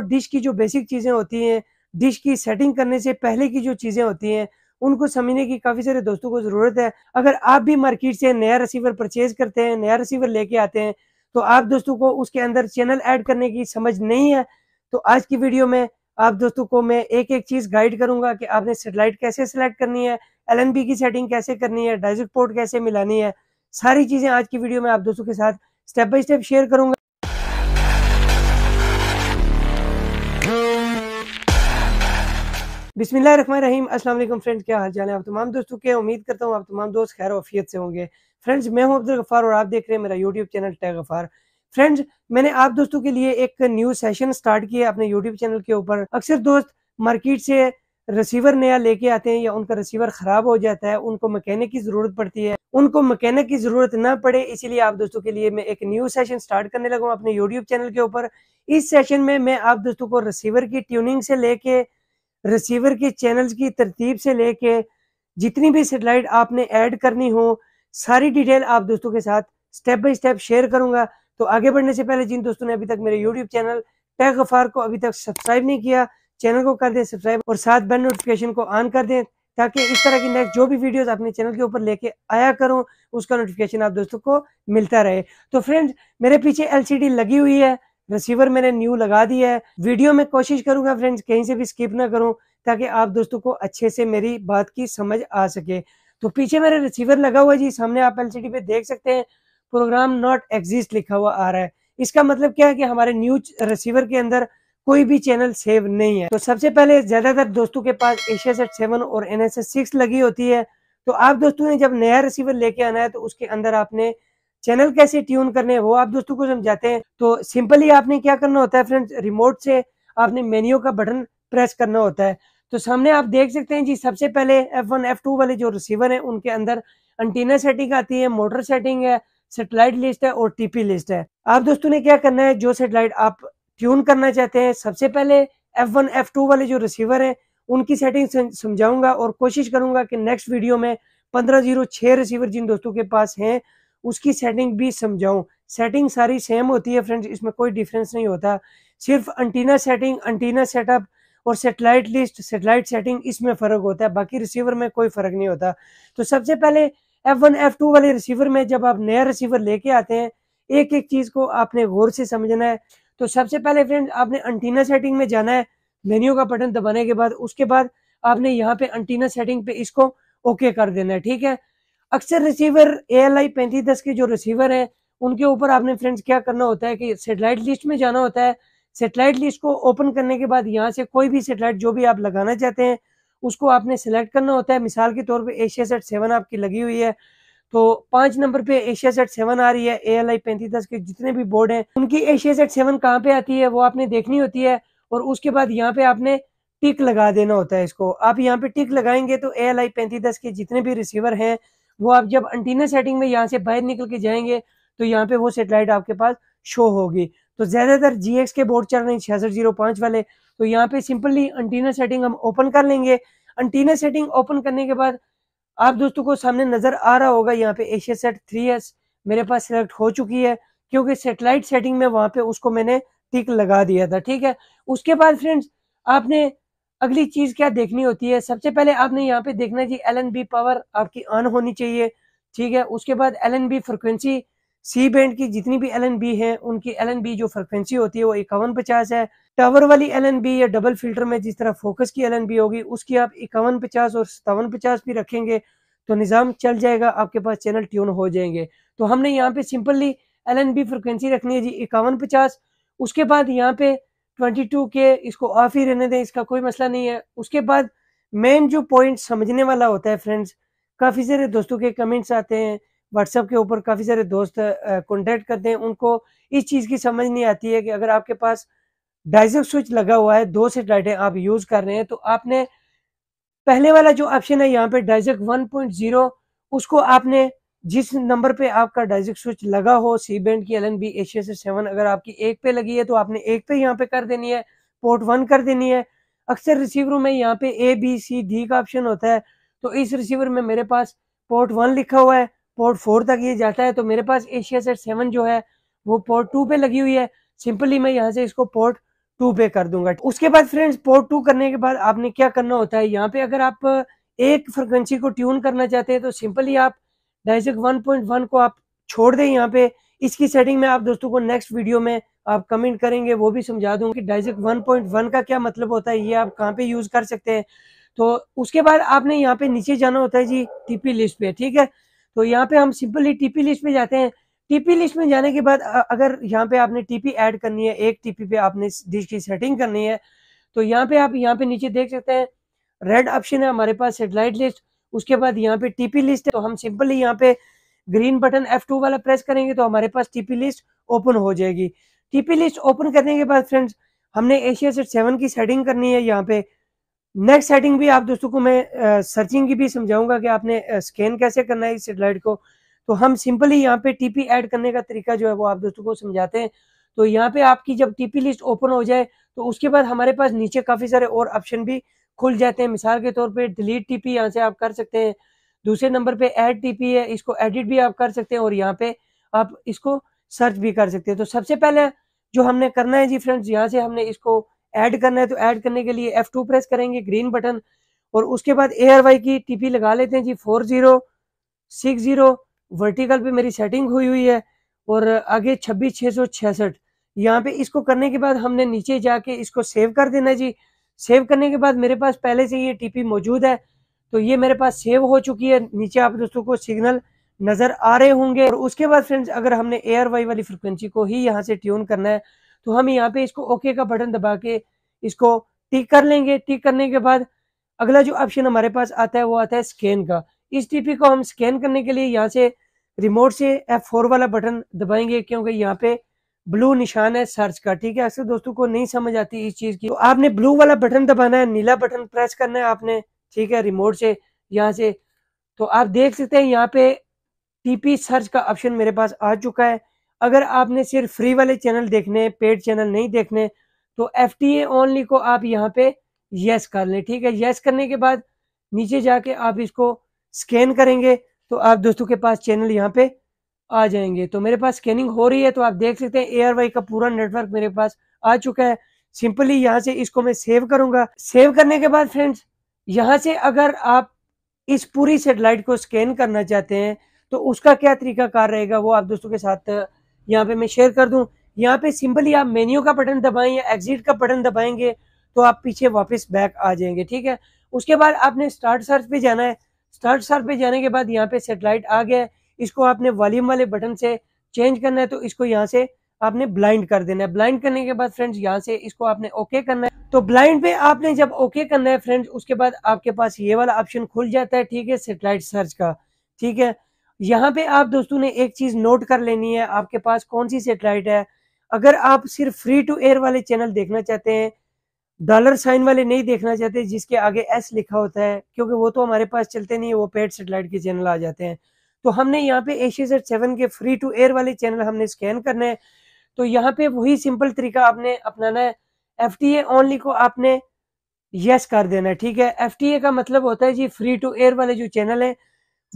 और डिश की जो बेसिक चीज़ें होती हैं डिश की सेटिंग करने से पहले की जो चीज़ें होती हैं उनको समझने की काफ़ी सारे दोस्तों को ज़रूरत है अगर आप भी मार्केट से नया रिसीवर परचेज करते हैं नया रिसीवर लेके आते हैं तो आप दोस्तों को उसके अंदर चैनल ऐड करने की समझ नहीं है तो आज की वीडियो में आप दोस्तों को मैं एक एक चीज़ गाइड करूंगा कि आपने सेटेलाइट कैसे सेलेक्ट करनी है एल की सेटिंग कैसे करनी है डाइजेक्ट पोर्ट कैसे मिलानी है सारी चीज़ें आज की वीडियो में आप दोस्तों के साथ स्टेप बाई स्टेप शेयर करूंगा बिसमीम अस्सलाम वालेकुम फ्रेंड्स क्या हाल चाल है आप तमाम दोस्तों के उम्मीद करता हूँ आप तमाम दोस्त खैर वफियत से होंगे फ्रेंड्स मैं हूँ अब्दुल गफ़ार और आप देख रहे हैं मेरा YouTube channel tag Ghaffar friends मैंने आप दोस्तों के लिए एक न्यू सेशन स्टार्ट किया अपने यूट्यूब चैनल के ऊपर अक्सर दोस्त मार्केट से रिसीवर नया लेके आते हैं या उनका रिसीवर ख़राब हो जाता है उनको मकैनिक की ज़रूरत पड़ती है उनको मकैनिक की ज़रूरत ना पड़े इसीलिए आप दोस्तों के लिए मैं एक न्यू सेशन स्टार्ट करने लगा अपने यूट्यूब चैनल के ऊपर इस सेशन में मैं आप दोस्तों को रिसीवर की ट्यूनिंग से लेके रिसीवर के चैनल्स की तरतीब से लेके जितनी भी सेटेलाइट आपने ऐड करनी हो सारी डिटेल आप दोस्तों के साथ स्टेप बाय स्टेप शेयर करूंगा तो आगे बढ़ने से पहले जिन दोस्तों ने अभी तक मेरे यूट्यूब चैनल टैग अफार को अभी तक सब्सक्राइब नहीं किया चैनल को कर दें सब्सक्राइब और साथ बेल नोटिफिकेशन को ऑन कर दें ताकि इस तरह की नेक्स्ट जो भी वीडियोस अपने चैनल के ऊपर लेके आया करो उसका नोटिफिकेशन आप दोस्तों को मिलता रहे तो फ्रेंड्स मेरे पीछे एलसीडी लगी हुई है रिसीवर मैंने न्यू लगा दिया है वीडियो में कोशिश करूंगा फ्रेंड्स कहीं से भी स्किप ना करूं ताकि आप दोस्तों को अच्छे से मेरी बात की समझ आ सके तो पीछे मेरे रिसीवर लगा हुआ है जी सामने आप एलसीडी पे देख सकते हैं प्रोग्राम नॉट एग्जिस्ट लिखा हुआ आ रहा है इसका मतलब क्या है कि हमारे न्यू रिसीवर के अंदर कोई भी चैनल सेव नहीं है तो सबसे पहले ज्यादातर दोस्तों के पास एशिया सेट सेवन और एनएसएस सिक्स लगी होती है तो आप दोस्तों ने जब नया रिसीवर लेके आना है तो उसके अंदर आपने चैनल कैसे ट्यून करने वो आप दोस्तों को समझाते हैं तो सिंपली आपने क्या करना होता है फ्रेंड्स रिमोट से आपने मेन्यू का बटन प्रेस करना होता है तो सामने आप देख सकते हैं जी सबसे पहले एफ वन एफ टू वाले जो रिसीवर हैं उनके अंदर अंटीना सेटिंग आती है मोटर सेटिंग है सेटेलाइट लिस्ट है और टीपी लिस्ट है आप दोस्तों ने क्या करना है जो सेटेलाइट आप ट्यून करना चाहते हैं सबसे पहले एफ वन एफ टू वाले जो रिसीवर हैं उनकी सेटिंग समझाऊंगा और कोशिश करूंगा कि नेक्स्ट वीडियो में पंद्रह जीरो छह रिसीवर जिन दोस्तों के पास हैं उसकी सेटिंग भी समझाऊँ सेटिंग सारी सेम होती है फ्रेंड्स इसमें कोई डिफरेंस नहीं होता सिर्फ अंटीना सेटिंग अंटीना सेटअप और सेटेलाइट लिस्ट सेटेलाइट सेटिंग इसमें फ़र्क होता है बाकी रिसीवर में कोई फ़र्क नहीं होता तो सबसे पहले एफ वन एफ टू वाले रिसीवर में जब आप नया रिसीवर लेके आते हैं एक एक चीज़ को आपने गौर से समझना है तो सबसे पहले फ्रेंड आपने अंटीना सेटिंग में जाना है मेन्यू का बटन दबाने के बाद उसके बाद आपने यहाँ पे अंटीना सेटिंग पे इसको ओके कर देना है ठीक है अक्सर रिसीवर ए एल आई पैंतीस दस के जो रिसीवर हैं उनके ऊपर आपने फ्रेंड्स क्या करना होता है कि सेटेलाइट लिस्ट में जाना होता है सेटेलाइट लिस्ट को ओपन करने के बाद यहाँ से कोई भी सेटेलाइट जो भी आप लगाना चाहते हैं उसको आपने सेलेक्ट करना होता है मिसाल के तौर पे एशिया सेट सेवन आपकी लगी हुई है तो पांच नंबर पे एशिया सेट सेवन आ रही है ए एल आई पैंतीस दस के जितने भी बोर्ड हैं उनकी एशिया सेट सेवन कहाँ पे आती है वो आपने देखनी होती है और उसके बाद यहाँ पे आपने टिक लगा देना होता है इसको आप यहाँ पे टिक लगाएंगे तो ए एल आई पैंतीस दस के जितने भी रिसीवर हैं वो आप जब एंटीना सेटिंग में यहाँ से बाहर निकल के जाएंगे तो यहाँ पे वो सेटेलाइट आपके पास शो होगी तो ज़्यादातर जी के बोर्ड चल रहे हैं छियासठ जीरो पांच वाले तो यहाँ पे सिंपली एंटीना सेटिंग हम ओपन कर लेंगे एंटीना सेटिंग ओपन करने के बाद आप दोस्तों को सामने नज़र आ रहा होगा यहाँ पे एशिया सेट थ्री एस मेरे पास सेलेक्ट हो चुकी है क्योंकि सेटेलाइट सेटिंग में वहां पे उसको मैंने टिक लगा दिया था ठीक है उसके बाद फ्रेंड्स आपने अगली चीज क्या देखनी होती है सबसे पहले आपने यहाँ पे देखना जी एल एन बी पावर आपकी ऑन होनी चाहिए ठीक है उसके बाद L N B frequency C band की जितनी भी एल एन बी है उनकी एल एन बी जो फ्रिक्वेंसी होती है वो इक्यावन पचास है टावर वाली एल एन बी या डबल फिल्टर में जिस तरह फोकस की एल एन बी होगी उसकी आप इक्यावन पचास और सत्तावन पचास भी रखेंगे तो निज़ाम चल जाएगा आपके पास चैनल ट्यून हो जाएंगे तो हमने यहाँ पे simply L N B frequency रखनी है जी इक्यावन पचास उसके बाद यहाँ पे ट्वेंटी टू के इसको ऑफ ही रहने दें इसका कोई मसला नहीं है उसके बाद मेन जो पॉइंट समझने वाला होता है फ्रेंड्स काफ़ी सारे दोस्तों के कमेंट्स आते हैं व्हाट्सएप के ऊपर काफ़ी सारे दोस्त कॉन्टैक्ट करते हैं उनको इस चीज़ की समझ नहीं आती है कि अगर आपके पास डाइजल स्विच लगा हुआ है दो सेट लाइटें आप यूज़ कर रहे हैं तो आपने पहले वाला जो ऑप्शन है यहाँ पे डाइजक 1.0 उसको आपने जिस नंबर पे आपका डायजिक स्विच लगा हो सी बैंड की L N B Asiasat seven अगर आपकी एक पे लगी है तो आपने एक पे यहाँ पे कर देनी है पोर्ट वन कर देनी है अक्सर रिसीवरों में यहाँ पे ए बी सी डी का ऑप्शन होता है तो इस रिसीवर में मेरे पास पोर्ट वन लिखा हुआ है पोर्ट फोर तक ये जाता है तो मेरे पास एशिया सेट सेवन जो है वो पोर्ट टू पे लगी हुई है सिंपली मैं यहाँ से इसको पोर्ट टू पे कर दूंगा उसके बाद फ्रेंड्स पोर्ट टू करने के बाद आपने क्या करना होता है यहाँ पे अगर आप एक फ्रिक्वेंसी को ट्यून करना चाहते हैं तो सिंपली आप डाइजेक 1.1 को आप छोड़ दें यहाँ पे इसकी सेटिंग में आप दोस्तों को नेक्स्ट वीडियो में आप कमेंट करेंगे वो भी समझा दूँ कि डाइजेक 1.1 का क्या मतलब होता है ये आप कहाँ पे यूज़ कर सकते हैं तो उसके बाद आपने यहाँ पे नीचे जाना होता है जी टीपी लिस्ट पे ठीक है तो यहाँ पे हम सिंपली टीपी लिस्ट पे जाते हैं टीपी लिस्ट में जाने के बाद अगर यहाँ पे आपने टीपी ऐड करनी है एक टीपी पे आपने डिश की सेटिंग करनी है तो यहाँ पे आप यहाँ पे नीचे देख सकते हैं रेड ऑप्शन है हमारे पास सेटेलाइट लिस्ट उसके बाद यहाँ पे टीपी लिस्ट है तो हम सिंपली यहाँ पे ग्रीन बटन F2 वाला प्रेस करेंगे तो हमारे पास टीपी लिस्ट ओपन हो जाएगी टीपी लिस्ट ओपन करने के बाद फ्रेंड्स हमने एशिया सेट सेवन की सेटिंग करनी है यहाँ पे नेक्स्ट सेटिंग भी आप दोस्तों को मैं सर्चिंग की भी समझाऊंगा कि आपने स्कैन कैसे करना है इस सेटेलाइट को तो हम सिंपली यहाँ पे टीपी ऐड करने का तरीका जो है वो आप दोस्तों को समझाते हैं तो यहाँ पे आपकी जब टीपी लिस्ट ओपन हो जाए तो उसके बाद हमारे पास नीचे काफी सारे और ऑप्शन भी खुल जाते हैं मिसाल के तौर पे डिलीट टीपी यहाँ से आप कर सकते हैं दूसरे नंबर पे ऐड टीपी है इसको एडिट भी आप कर सकते हैं और यहाँ पे आप इसको सर्च भी कर सकते हैं तो सबसे पहले जो हमने करना है जी फ्रेंड्स यहाँ से हमने इसको ऐड करना है तो ऐड करने के लिए F2 प्रेस करेंगे ग्रीन बटन और उसके बाद ए की टीपी लगा लेते हैं जी four zero six zero vertical पे मेरी सेटिंग हुई हुई है और आगे छब्बीस छः सौ छियासठ यहाँ पे इसको करने के बाद हमने नीचे जाके इसको सेव कर देना जी सेव करने के बाद मेरे पास पहले से ये टीपी मौजूद है तो ये मेरे पास सेव हो चुकी है नीचे आप दोस्तों को सिग्नल नजर आ रहे होंगे और उसके बाद फ्रेंड्स अगर हमने आर वाई वाली फ्रिक्वेंसी को ही यहाँ से ट्यून करना है तो हम यहाँ पे इसको ओके का बटन दबा के इसको टिक कर लेंगे टिक करने के बाद अगला जो ऑप्शन हमारे पास आता है वो आता है स्कैन का इस टीपी को हम स्कैन करने के लिए यहाँ से रिमोट से एफ फोर वाला बटन दबाएंगे क्योंकि यहाँ पे ब्लू निशान है सर्च का ठीक है अक्सर दोस्तों को नहीं समझ आती इस चीज की तो आपने ब्लू वाला बटन दबाना है नीला बटन प्रेस करना है आपने ठीक है रिमोट से यहाँ से तो आप देख सकते हैं यहाँ पे टीपी सर्च का ऑप्शन मेरे पास आ चुका है अगर आपने सिर्फ फ्री वाले चैनल देखने पेड चैनल नहीं देखने तो एफ टी ओनली को आप यहाँ पे यस कर लें ठीक है यस करने के बाद नीचे जाके आप इसको स्कैन करेंगे तो आप दोस्तों के पास चैनल यहाँ पे आ जाएंगे तो मेरे पास स्कैनिंग हो रही है तो आप देख सकते हैं वाई का पूरा नेटवर्क मेरे पास आ चुका है सिंपली यहाँ से इसको मैं सेव करूंगा सेव करने के बाद फ्रेंड्स यहाँ से अगर आप इस पूरी सेटेलाइट को स्कैन करना चाहते हैं तो उसका क्या तरीका कार रहेगा वो आप दोस्तों के साथ यहाँ पे मैं शेयर कर दूँ यहाँ पे सिंपली आप मेन्यू का बटन दबाएं या एग्जिट का बटन दबाएंगे तो आप पीछे वापस बैक आ जाएंगे ठीक है उसके बाद आपने स्टार्ट सर्च पे जाना है स्टार्ट सर्च पे जाने के बाद यहाँ पे सेटेलाइट आ गया है इसको आपने वॉल्यूम वाले बटन से चेंज करना है तो इसको यहाँ से आपने ब्लाइंड कर देना है ब्लाइंड करने के बाद फ्रेंड्स यहाँ से इसको आपने ओके करना है तो ब्लाइंड पे आपने जब ओके करना है फ्रेंड्स उसके बाद आपके पास ये वाला ऑप्शन खुल जाता है ठीक है सेटेलाइट सर्च का ठीक है यहाँ पे आप दोस्तों ने एक चीज नोट कर लेनी है आपके पास कौन सी सेटेलाइट है अगर आप सिर्फ फ्री टू एयर वाले चैनल देखना चाहते हैं डॉलर साइन वाले नहीं देखना चाहते जिसके आगे एस लिखा होता है क्योंकि वो तो हमारे पास चलते नहीं है वो पेड सेटेलाइट के चैनल आ जाते हैं तो हमने यहाँ पे एशी जेड सेवन के फ्री टू एयर वाले चैनल हमने स्कैन करना है तो यहाँ पे वही सिंपल तरीका आपने अपनाना है एफ टी एनली ओनली को आपने यस कर देना है ठीक है एफ टी ए का मतलब होता है जी फ्री टू एयर वाले जो चैनल है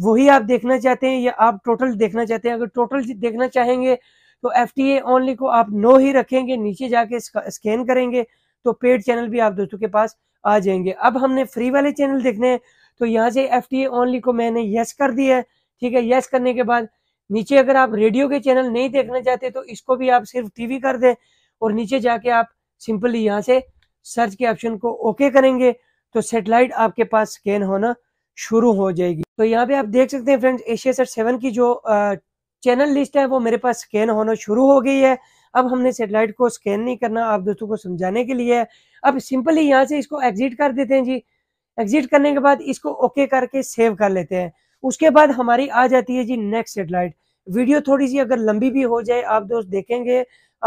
वही आप देखना चाहते हैं या आप टोटल देखना चाहते हैं अगर टोटल देखना चाहेंगे तो एफ टी ए ओनली को आप नो ही रखेंगे नीचे जाके स्कैन करेंगे तो पेड चैनल भी आप दोस्तों के पास आ जाएंगे अब हमने फ्री वाले चैनल देखने हैं तो यहाँ से एफ टी ए ओनली को मैंने यस कर दिया है ठीक है यस करने के बाद नीचे अगर आप रेडियो के चैनल नहीं देखना चाहते तो इसको भी आप सिर्फ टीवी कर दें और नीचे जाके आप सिंपली यहाँ से सर्च के ऑप्शन को ओके करेंगे तो सेटेलाइट आपके पास स्कैन होना शुरू हो जाएगी तो यहाँ पे आप देख सकते हैं फ्रेंड्स एशिया सेट सेवन की जो चैनल लिस्ट है वो मेरे पास स्कैन होना शुरू हो गई है अब हमने सेटेलाइट को स्कैन नहीं करना आप दोस्तों को समझाने के लिए अब सिंपली यहाँ से इसको एग्जिट कर देते हैं जी एग्जिट करने के बाद इसको ओके करके सेव कर लेते हैं उसके बाद हमारी आ जाती है जी नेक्स्ट सेटेलाइट वीडियो थोड़ी सी अगर लंबी भी हो जाए आप दोस्त देखेंगे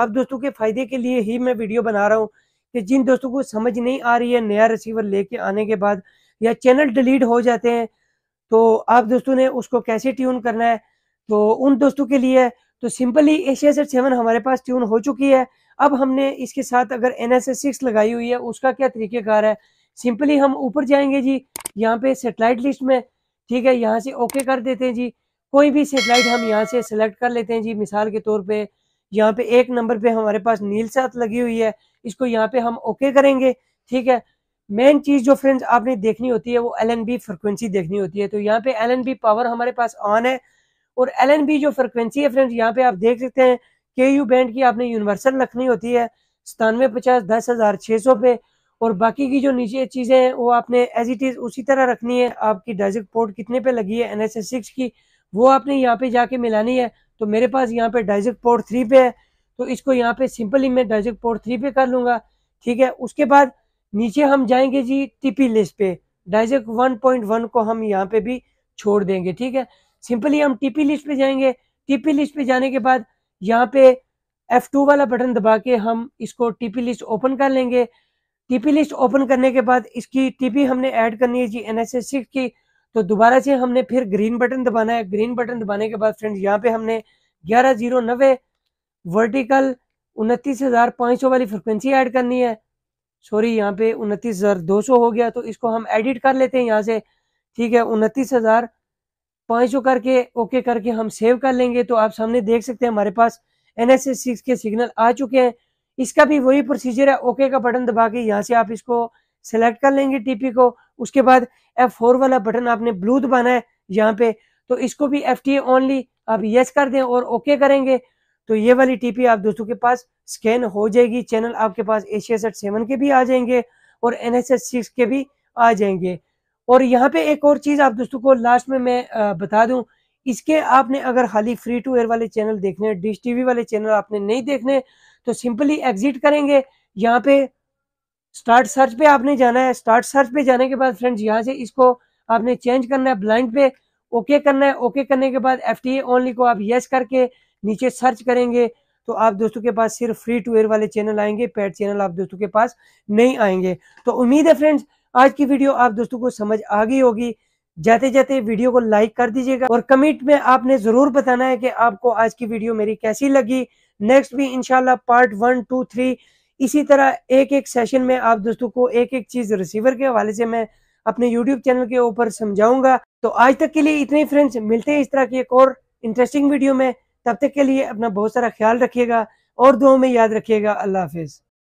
आप दोस्तों के फायदे के लिए ही मैं वीडियो बना रहा हूँ कि जिन दोस्तों को समझ नहीं आ रही है नया रिसीवर लेके आने के बाद या चैनल डिलीट हो जाते हैं तो आप दोस्तों ने उसको कैसे ट्यून करना है तो उन दोस्तों के लिए तो सिंपली एशिया सेट सेवन हमारे पास ट्यून हो चुकी है अब हमने इसके साथ अगर एन एस एस सिक्स लगाई हुई है उसका क्या तरीक़ेकार है सिंपली हम ऊपर जाएंगे जी यहाँ पे सेटेलाइट लिस्ट में ठीक है यहाँ से ओके कर देते हैं जी कोई भी सेटेलाइट हम यहाँ से सेलेक्ट कर लेते हैं जी मिसाल के तौर पे यहाँ पे एक नंबर पे हमारे पास नील साथ लगी हुई है इसको यहाँ पे हम ओके करेंगे ठीक है मेन चीज जो फ्रेंड्स आपने देखनी होती है वो एल एन बी फ्रिक्वेंसी देखनी होती है तो यहाँ पे एल एन बी पावर हमारे पास ऑन है और एल एन बी जो फ्रिक्वेंसी है फ्रेंड्स यहाँ पे आप देख सकते हैं के यू बैंड की आपने यूनिवर्सल रखनी होती है सतानवे पचास दस हज़ार छः सौ पे और बाकी की जो नीचे चीज़ें हैं वो आपने एज इट इज़ उसी तरह रखनी है आपकी डाइजिक पोर्ट कितने पे लगी है एन एस एस सिक्स की वो आपने यहाँ पे जाके मिलानी है तो मेरे पास यहाँ पे डाइजिक पोर्ट थ्री पे है तो इसको यहाँ पे सिंपली मैं डाइजिक पोर्ट थ्री पे कर लूँगा ठीक है उसके बाद नीचे हम जाएंगे जी टीपी लिस्ट पे डाइजिक वन पॉइंट वन को हम यहाँ पे भी छोड़ देंगे ठीक है सिंपली हम टीपी लिस्ट पे जाएंगे टीपी लिस्ट पे जाने के बाद यहाँ पे टू वाला बटन दबा के हम इसको टीपी लिस्ट ओपन कर लेंगे टीपी लिस्ट ओपन करने के बाद इसकी टीपी हमने ऐड करनी है जी एन एस एस सिक्स की तो दोबारा से हमने फिर ग्रीन बटन दबाना है ग्रीन बटन दबाने के बाद फ्रेंड्स यहाँ पे हमने ग्यारह जीरो नब्बे वर्टिकल उनतीस हज़ार पाँच सौ वाली फ्रिक्वेंसी ऐड करनी है सॉरी यहाँ पे उनतीस हज़ार दो सौ हो गया तो इसको हम एडिट कर लेते हैं यहाँ से ठीक है उनतीस हज़ार पाँच सौ करके ओके करके हम सेव कर लेंगे तो आप सामने देख सकते हैं हमारे पास एन एस एस सिक्स के सिग्नल आ चुके हैं इसका भी वही प्रोसीजर है ओके का बटन दबा के यहाँ से आप इसको सेलेक्ट कर लेंगे टीपी को उसके बाद एफ फोर वाला बटन आपने ब्लू दबाना है यहाँ पे तो इसको भी एफ टी ओनली आप यस कर दें और ओके करेंगे तो ये वाली टीपी आप दोस्तों के पास स्कैन हो जाएगी चैनल आपके पास एशिया सेट सेवन के भी आ जाएंगे और एन एस एस सिक्स के भी आ जाएंगे और यहाँ पे एक और चीज़ आप दोस्तों को लास्ट में मैं बता दूं इसके आपने अगर खाली फ्री टू एयर वाले चैनल देखने डिश टीवी वाले चैनल आपने नहीं देखने तो सिंपली एग्जिट करेंगे यहाँ पे स्टार्ट सर्च पे आपने जाना है स्टार्ट सर्च पे जाने के बाद फ्रेंड्स यहाँ से इसको आपने चेंज करना है ब्लाइंड पे ओके करना है ओके करने के बाद एफ टी ओनली को आप येस करके नीचे सर्च करेंगे तो आप दोस्तों के पास सिर्फ फ्री टू एयर वाले चैनल आएंगे पेड चैनल आप दोस्तों के पास नहीं आएंगे तो उम्मीद है फ्रेंड्स आज की वीडियो आप दोस्तों को समझ आ गई होगी जाते जाते वीडियो को लाइक कर दीजिएगा और कमेंट में आपने जरूर बताना है कि आपको आज की वीडियो मेरी कैसी लगी नेक्स्ट भी इनशाला पार्ट वन टू थ्री इसी तरह एक एक सेशन में आप दोस्तों को एक एक चीज रिसीवर के हवाले से मैं अपने यूट्यूब चैनल के ऊपर समझाऊंगा तो आज तक के लिए इतने ही फ्रेंड्स मिलते हैं इस तरह की एक और इंटरेस्टिंग वीडियो में तब तक के लिए अपना बहुत सारा ख्याल रखिएगा और दो में याद रखिएगा अल्लाह हाफिज़